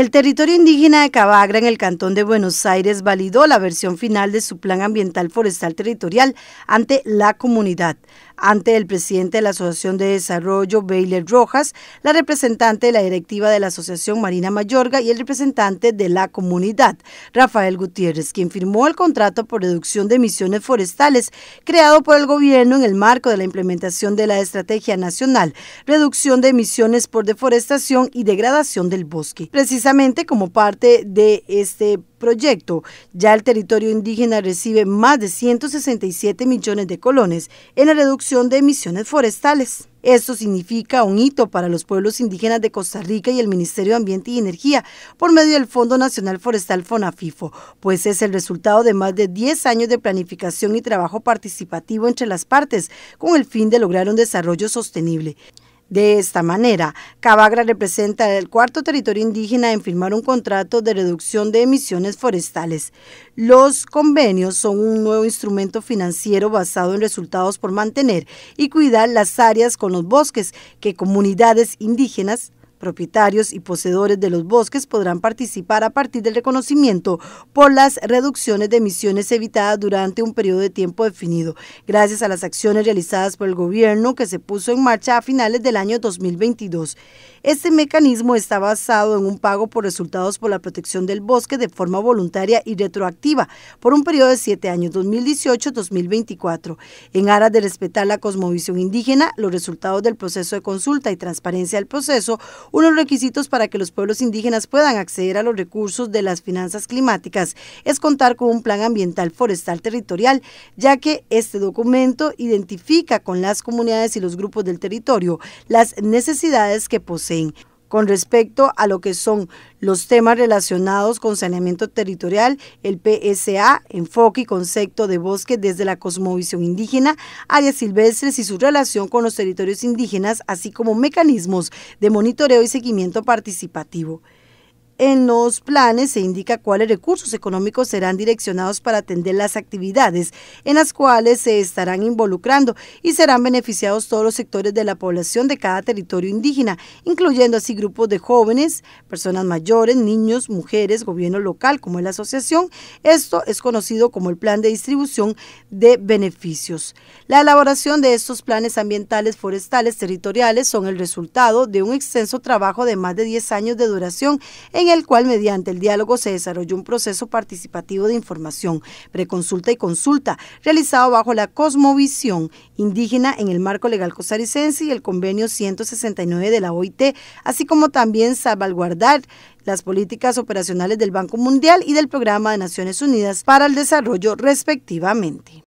El territorio indígena de Cavagra, en el Cantón de Buenos Aires validó la versión final de su plan ambiental forestal territorial ante la comunidad. Ante el presidente de la Asociación de Desarrollo, Baylor Rojas, la representante de la directiva de la Asociación Marina Mayorga y el representante de la comunidad, Rafael Gutiérrez, quien firmó el contrato por reducción de emisiones forestales creado por el gobierno en el marco de la implementación de la Estrategia Nacional Reducción de Emisiones por Deforestación y Degradación del Bosque. Precisamente como parte de este proyecto. Ya el territorio indígena recibe más de 167 millones de colones en la reducción de emisiones forestales. Esto significa un hito para los pueblos indígenas de Costa Rica y el Ministerio de Ambiente y Energía por medio del Fondo Nacional Forestal FONAFIFO, pues es el resultado de más de 10 años de planificación y trabajo participativo entre las partes con el fin de lograr un desarrollo sostenible. De esta manera, Cabagra representa el cuarto territorio indígena en firmar un contrato de reducción de emisiones forestales. Los convenios son un nuevo instrumento financiero basado en resultados por mantener y cuidar las áreas con los bosques que comunidades indígenas Propietarios y poseedores de los bosques podrán participar a partir del reconocimiento por las reducciones de emisiones evitadas durante un periodo de tiempo definido, gracias a las acciones realizadas por el gobierno que se puso en marcha a finales del año 2022. Este mecanismo está basado en un pago por resultados por la protección del bosque de forma voluntaria y retroactiva por un periodo de siete años, 2018-2024, en aras de respetar la cosmovisión indígena, los resultados del proceso de consulta y transparencia del proceso, uno de los requisitos para que los pueblos indígenas puedan acceder a los recursos de las finanzas climáticas es contar con un plan ambiental forestal territorial, ya que este documento identifica con las comunidades y los grupos del territorio las necesidades que poseen con respecto a lo que son los temas relacionados con saneamiento territorial, el PSA, enfoque y concepto de bosque desde la cosmovisión indígena, áreas silvestres y su relación con los territorios indígenas, así como mecanismos de monitoreo y seguimiento participativo. En los planes se indica cuáles recursos económicos serán direccionados para atender las actividades en las cuales se estarán involucrando y serán beneficiados todos los sectores de la población de cada territorio indígena, incluyendo así grupos de jóvenes, personas mayores, niños, mujeres, gobierno local como la asociación. Esto es conocido como el plan de distribución de beneficios. La elaboración de estos planes ambientales, forestales, territoriales son el resultado de un extenso trabajo de más de 10 años de duración en el cual mediante el diálogo se desarrolló un proceso participativo de información, preconsulta y consulta, realizado bajo la cosmovisión indígena en el marco legal costarricense y el convenio 169 de la OIT, así como también salvaguardar las políticas operacionales del Banco Mundial y del Programa de Naciones Unidas para el Desarrollo respectivamente.